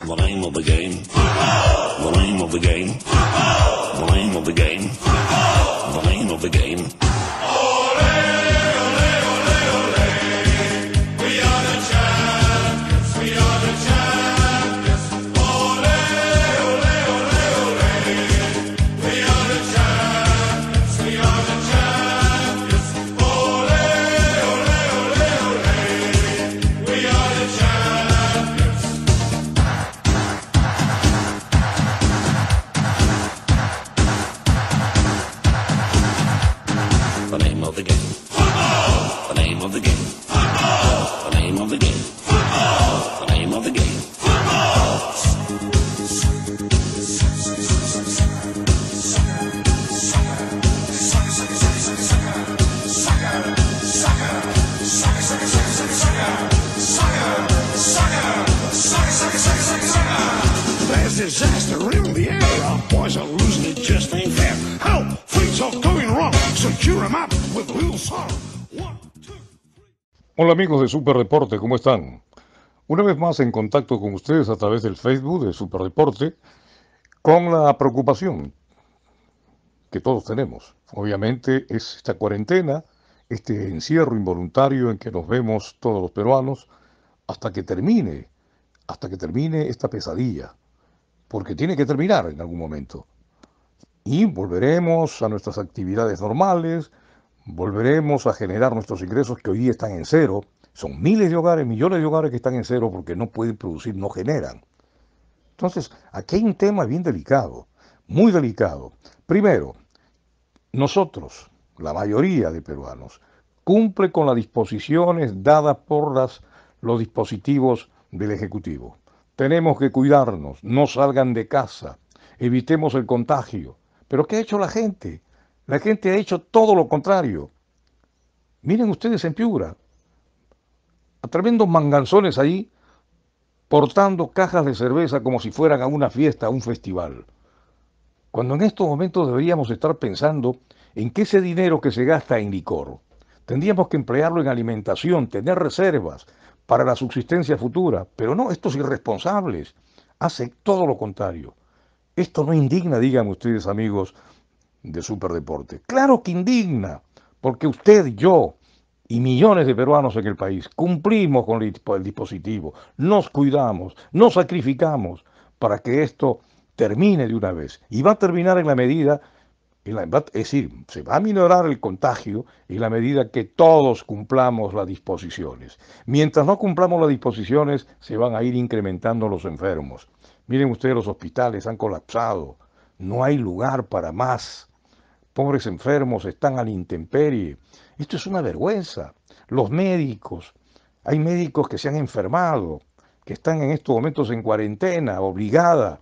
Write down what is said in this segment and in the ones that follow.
The name of the game. The name of the game. The name of the game. The name of the game. Hola amigos de Super Deporte, ¿cómo están? Una vez más en contacto con ustedes a través del Facebook de Super Deporte con la preocupación que todos tenemos. Obviamente es esta cuarentena, este encierro involuntario en que nos vemos todos los peruanos hasta que termine, hasta que termine esta pesadilla porque tiene que terminar en algún momento. Y volveremos a nuestras actividades normales, volveremos a generar nuestros ingresos que hoy están en cero. Son miles de hogares, millones de hogares que están en cero porque no pueden producir, no generan. Entonces, aquí hay un tema bien delicado, muy delicado. Primero, nosotros, la mayoría de peruanos, cumple con las disposiciones dadas por las, los dispositivos del Ejecutivo. Tenemos que cuidarnos, no salgan de casa, evitemos el contagio. Pero ¿qué ha hecho la gente? La gente ha hecho todo lo contrario. Miren ustedes en Piura, a tremendos manganzones ahí, portando cajas de cerveza como si fueran a una fiesta, a un festival. Cuando en estos momentos deberíamos estar pensando en que ese dinero que se gasta en licor, tendríamos que emplearlo en alimentación, tener reservas, para la subsistencia futura. Pero no, estos irresponsables hacen todo lo contrario. Esto no indigna, digan ustedes amigos de Superdeporte. Claro que indigna, porque usted, yo y millones de peruanos en el país cumplimos con el dispositivo, nos cuidamos, nos sacrificamos para que esto termine de una vez. Y va a terminar en la medida es decir, se va a minorar el contagio en la medida que todos cumplamos las disposiciones. Mientras no cumplamos las disposiciones, se van a ir incrementando los enfermos. Miren ustedes, los hospitales han colapsado, no hay lugar para más. Pobres enfermos están al intemperie. Esto es una vergüenza. Los médicos, hay médicos que se han enfermado, que están en estos momentos en cuarentena, obligada.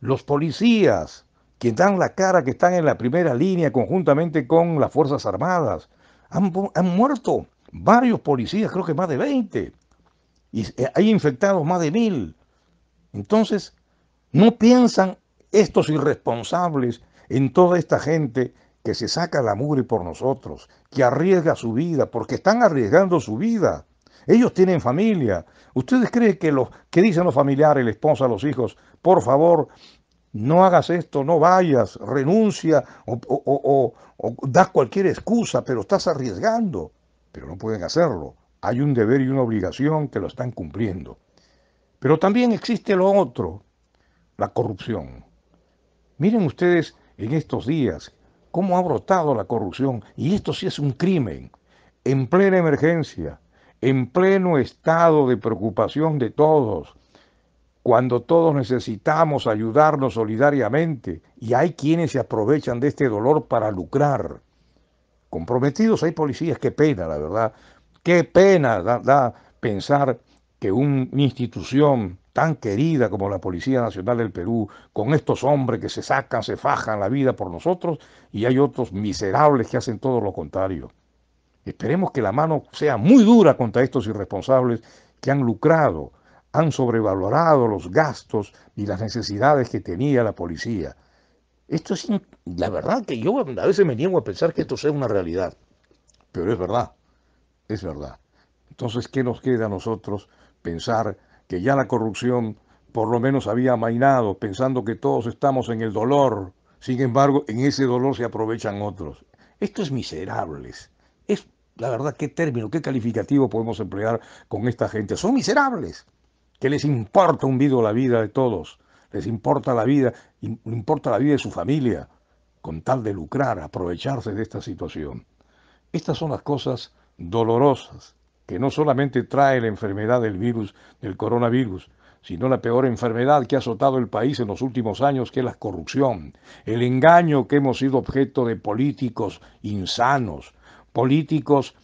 Los policías, que dan la cara, que están en la primera línea conjuntamente con las Fuerzas Armadas. Han, muerto varios policías, creo que más de 20. Y eh, hay infectados más de mil. Entonces, no piensan estos irresponsables en toda esta gente que se saca la mugre por nosotros, que arriesga su vida, porque están arriesgando su vida. Ellos tienen familia. ¿Ustedes creen que los que dicen los familiares, la esposa, los hijos, por favor, no hagas esto, no vayas, renuncia o, das cualquier excusa, pero estás arriesgando. Pero no pueden hacerlo. Hay un deber y una obligación que lo están cumpliendo. Pero también existe lo otro, la corrupción. Miren ustedes en estos días cómo ha brotado la corrupción. Y esto sí es un crimen. En plena emergencia, en pleno estado de preocupación de todos, cuando todos necesitamos ayudarnos solidariamente y hay quienes se aprovechan de este dolor para lucrar. Comprometidos hay policías, qué pena, la verdad. Qué pena da, pensar que una institución tan querida como la Policía Nacional del Perú, con estos hombres que se sacan, se fajan la vida por nosotros, y hay otros miserables que hacen todo lo contrario. Esperemos que la mano sea muy dura contra estos irresponsables que han lucrado han sobrevalorado los gastos y las necesidades que tenía la policía. Esto es, la verdad que yo a veces me niego a pensar que esto sea una realidad, pero es verdad, es verdad. Entonces, ¿qué nos queda a nosotros pensar que ya la corrupción por lo menos había amainado, pensando que todos estamos en el dolor? Sin embargo, en ese dolor se aprovechan otros. Esto es miserables. Es, la verdad, qué término, qué calificativo podemos emplear con esta gente. Son miserables que les importa un vido la vida de todos, les importa la vida, importa la vida de su familia, con tal de lucrar, aprovecharse de esta situación. Estas son las cosas dolorosas que no solamente trae la enfermedad del virus, del coronavirus, sino la peor enfermedad que ha azotado el país en los últimos años, que es la corrupción, el engaño que hemos sido objeto de políticos insanos, políticos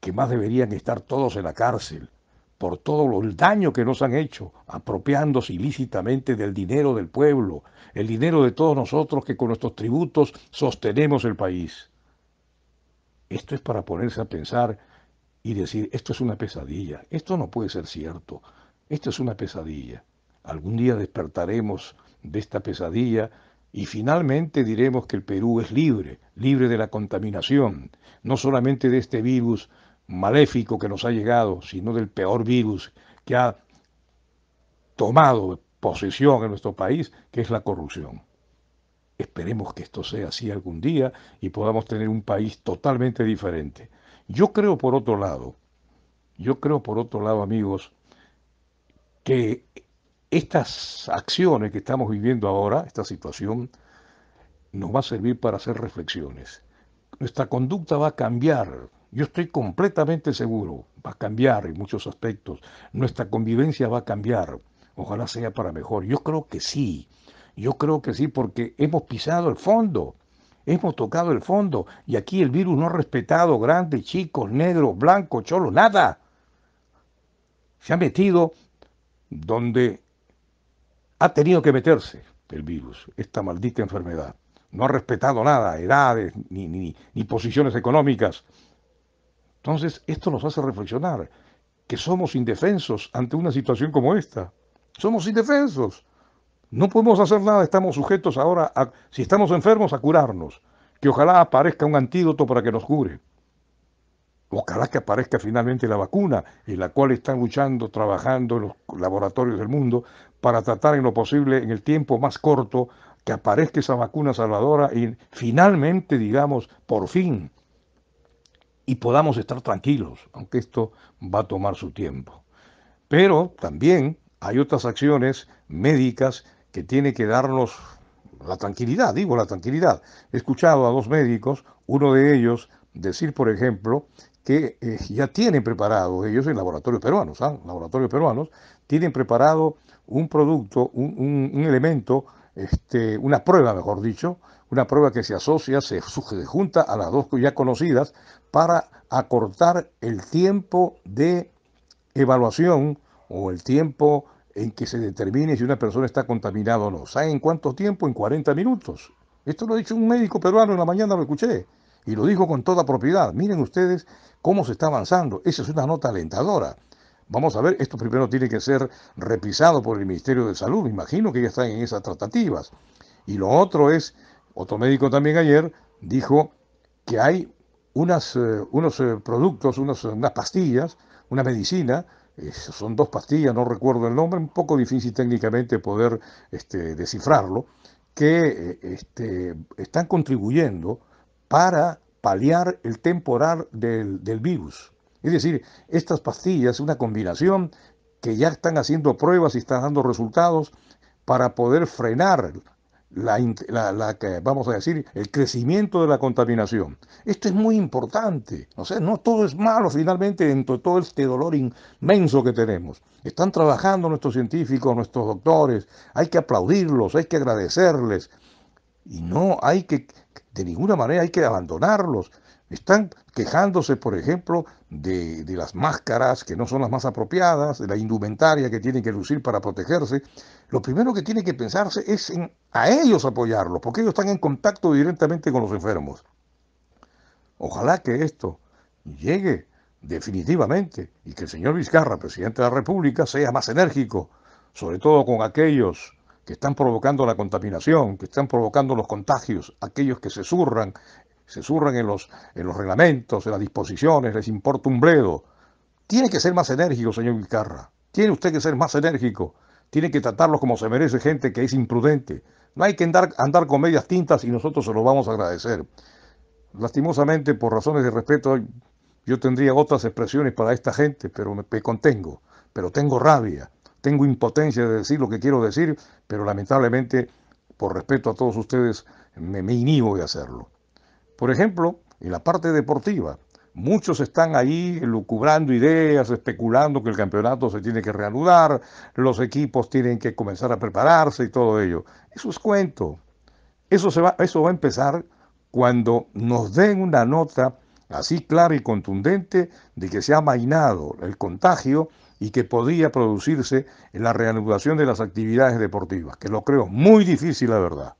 que más deberían estar todos en la cárcel, por todo el daño que nos han hecho, apropiándose ilícitamente del dinero del pueblo, el dinero de todos nosotros que con nuestros tributos sostenemos el país. Esto es para ponerse a pensar y decir, esto es una pesadilla, esto no puede ser cierto, esto es una pesadilla. Algún día despertaremos de esta pesadilla y finalmente diremos que el Perú es libre, libre de la contaminación, no solamente de este virus, maléfico que nos ha llegado, sino del peor virus que ha tomado posesión en nuestro país, que es la corrupción. Esperemos que esto sea así algún día y podamos tener un país totalmente diferente. Yo creo por otro lado, yo creo por otro lado amigos, que estas acciones que estamos viviendo ahora, esta situación, nos va a servir para hacer reflexiones. Nuestra conducta va a cambiar yo estoy completamente seguro, va a cambiar en muchos aspectos, nuestra convivencia va a cambiar, ojalá sea para mejor. Yo creo que sí, yo creo que sí, porque hemos pisado el fondo, hemos tocado el fondo, y aquí el virus no ha respetado grandes, chicos, negros, blancos, cholos, nada. Se ha metido donde ha tenido que meterse el virus, esta maldita enfermedad. No ha respetado nada, edades, ni, ni, posiciones económicas. Entonces, esto nos hace reflexionar que somos indefensos ante una situación como esta. Somos indefensos. No podemos hacer nada, estamos sujetos ahora, a, si estamos enfermos, a curarnos. Que ojalá aparezca un antídoto para que nos cure. Ojalá que aparezca finalmente la vacuna, en la cual están luchando, trabajando en los laboratorios del mundo, para tratar en lo posible, en el tiempo más corto, que aparezca esa vacuna salvadora y finalmente, digamos, por fin, y podamos estar tranquilos, aunque esto va a tomar su tiempo. Pero también hay otras acciones médicas que tiene que darnos la tranquilidad, digo la tranquilidad. He escuchado a dos médicos, uno de ellos decir, por ejemplo, que eh, ya tienen preparado, ellos en laboratorios peruanos, ¿ah? laboratorios peruanos, tienen preparado un producto, un, elemento, este, una prueba, mejor dicho, una prueba que se asocia, se junta a las dos ya conocidas para acortar el tiempo de evaluación o el tiempo en que se determine si una persona está contaminada o no. ¿Saben cuánto tiempo? En 40 minutos. Esto lo ha dicho un médico peruano en la mañana, lo escuché. Y lo dijo con toda propiedad. Miren ustedes cómo se está avanzando. Esa es una nota alentadora. Vamos a ver, esto primero tiene que ser repisado por el Ministerio de Salud. Me imagino que ya están en esas tratativas. Y lo otro es otro médico también ayer dijo que hay eh, unos eh, productos, eh, unas pastillas, una medicina, son dos pastillas, no recuerdo el nombre, un poco difícil técnicamente poder este, descifrarlo, que este, están contribuyendo para paliar el temporal del, del virus. Es decir, estas pastillas, una combinación que ya están haciendo pruebas y están dando resultados para poder frenar la, la, vamos a decir, el crecimiento de la contaminación. Esto es muy importante. O sea, no todo es malo finalmente dentro de todo este dolor inmenso que tenemos. Están trabajando nuestros científicos, nuestros doctores. Hay que aplaudirlos, hay que agradecerles. Y no hay que, de ninguna manera hay que abandonarlos. Están quejándose, por ejemplo, de, las máscaras que no son las más apropiadas, de la indumentaria que tienen que lucir para protegerse. Lo primero que tiene que pensarse es en a ellos apoyarlos, porque ellos están en contacto directamente con los enfermos. Ojalá que esto llegue definitivamente y que el señor Vizcarra, presidente de la República, sea más enérgico, sobre todo con aquellos que están provocando la contaminación, que están provocando los contagios, aquellos que se surran se surran en los, en los reglamentos, en las disposiciones, les importa un bledo. Tiene que ser más enérgico, señor Vicarra. Tiene usted que ser más enérgico. Tiene que tratarlos como se merece gente que es imprudente. No hay que andar, andar con medias tintas y nosotros se lo vamos a agradecer. Lastimosamente, por razones de respeto, yo tendría otras expresiones para esta gente, pero me, contengo. Pero tengo rabia, tengo impotencia de decir lo que quiero decir, pero lamentablemente, por respeto a todos ustedes, me, me inhibo de hacerlo. Por ejemplo, en la parte deportiva, muchos están ahí lucubrando ideas, especulando que el campeonato se tiene que reanudar, los equipos tienen que comenzar a prepararse y todo ello. Eso es cuento. Eso, se va, eso va a empezar cuando nos den una nota así clara y contundente de que se ha mainado el contagio y que podía producirse en la reanudación de las actividades deportivas, que lo creo muy difícil, la verdad.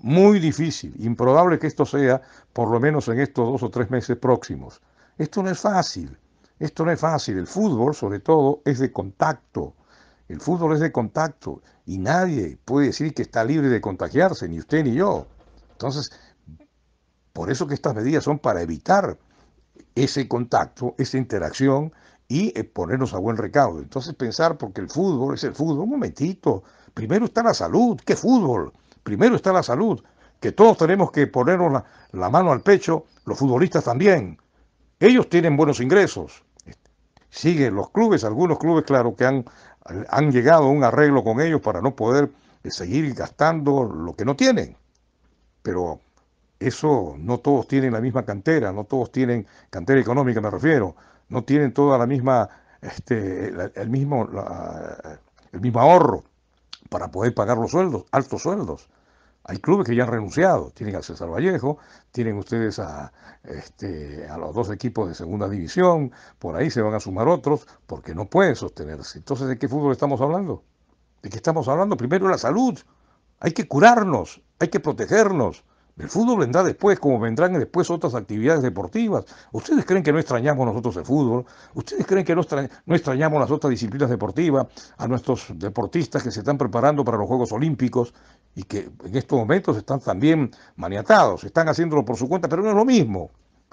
Muy difícil, improbable que esto sea, por lo menos en estos dos o tres meses próximos. Esto no es fácil, esto no es fácil. El fútbol, sobre todo, es de contacto. El fútbol es de contacto y nadie puede decir que está libre de contagiarse, ni usted ni yo. Entonces, por eso que estas medidas son para evitar ese contacto, esa interacción y eh, ponernos a buen recaudo. Entonces pensar porque el fútbol es el fútbol, un momentito, primero está la salud, ¿qué fútbol? primero está la salud, que todos tenemos que ponernos la, mano al pecho, los futbolistas también. Ellos tienen buenos ingresos. Siguen los clubes, algunos clubes, claro, que han, han llegado a un arreglo con ellos para no poder eh, seguir gastando lo que no tienen. Pero eso no todos tienen la misma cantera, no todos tienen cantera económica, me refiero, no tienen toda la misma, este, el mismo, el mismo ahorro para poder pagar los sueldos, altos sueldos. Hay clubes que ya han renunciado, tienen a César Vallejo, tienen ustedes a, este, a los dos equipos de segunda división, por ahí se van a sumar otros, porque no pueden sostenerse. Entonces, ¿de qué fútbol estamos hablando? ¿De qué estamos hablando? Primero la salud. Hay que curarnos, hay que protegernos. El fútbol vendrá después, como vendrán después otras actividades deportivas. ¿Ustedes creen que no extrañamos nosotros el fútbol? ¿Ustedes creen que no, extrañamos las otras disciplinas deportivas, a nuestros deportistas que se están preparando para los Juegos Olímpicos y que en estos momentos están también maniatados, están haciéndolo por su cuenta, pero no es lo mismo.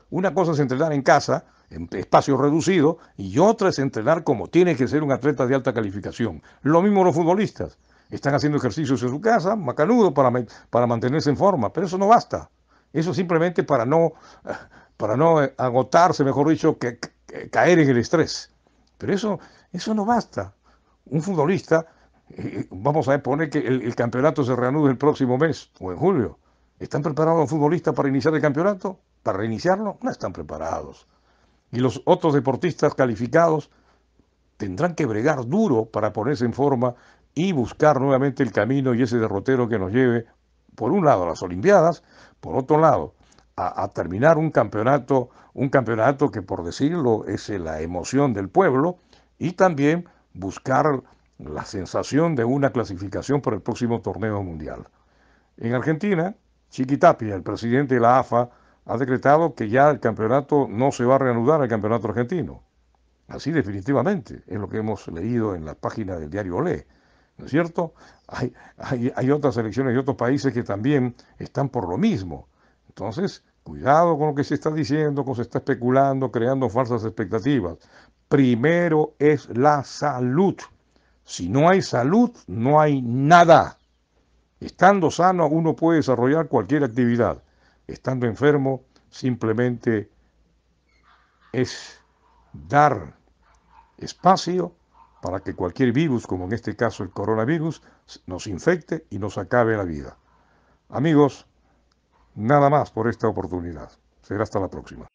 Una cosa es entrenar en casa, en espacio reducido, y otra es entrenar como tiene que ser un atleta de alta calificación. Lo mismo los futbolistas. Están haciendo ejercicios en su casa, macanudo, para, para mantenerse en forma, pero eso no basta. Eso simplemente para no, para no eh, agotarse, mejor dicho, que, caer en el estrés. Pero eso, eso no basta. Un futbolista, eh, vamos a poner que el campeonato se reanude el próximo mes o en julio. ¿Están preparados los futbolistas para iniciar el campeonato? ¿Para reiniciarlo? No están preparados. Y los otros deportistas calificados tendrán que bregar duro para ponerse en forma y buscar nuevamente el camino y ese derrotero que nos lleve, por un lado, a las Olimpiadas, por otro lado, a, terminar un campeonato, un campeonato que por decirlo es la emoción del pueblo, y también buscar la sensación de una clasificación para el próximo torneo mundial. En Argentina, Chiquitapia, el presidente de la AFA, ha decretado que ya el campeonato no se va a reanudar el campeonato argentino. Así definitivamente, es lo que hemos leído en la página del diario Olé. ¿no es cierto? Hay, hay, otras elecciones de otros países que también están por lo mismo. Entonces, cuidado con lo que se está diciendo, con lo que se está especulando, creando falsas expectativas. Primero es la salud. Si no hay salud, no hay nada. Estando sano, uno puede desarrollar cualquier actividad. Estando enfermo, simplemente es dar espacio para que cualquier virus, como en este caso el coronavirus, nos infecte y nos acabe la vida. Amigos, nada más por esta oportunidad. Será hasta la próxima.